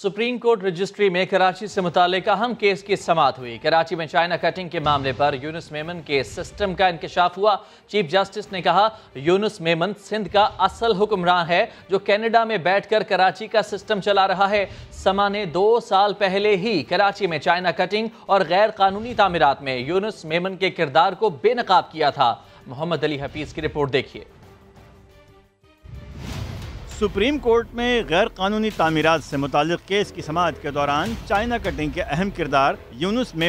supreme court registry में कराची से मुतक अहम केस की समात हुई कराची में चाइना कटिंग के मामले पर यूनुस मेमन के सिस्टम का इंकशाफ हुआ चीफ जस्टिस ने कहा यूनुस मेमन सिंध का असल हुक्मरान है जो कनाडा में बैठकर कराची का सिस्टम चला रहा है समा ने दो साल पहले ही कराची में चाइना कटिंग और गैर कानूनी तमीरत में यूनुस मेमन के किरदार को बेनकाब किया था मोहम्मद अली हफीज़ की रिपोर्ट देखिए सुप्रीम कोर्ट में गैर कानूनी तमीरत से मुतल केस की समाज के दौरान चाइना कटिंग के अहम किरदार यूनुस में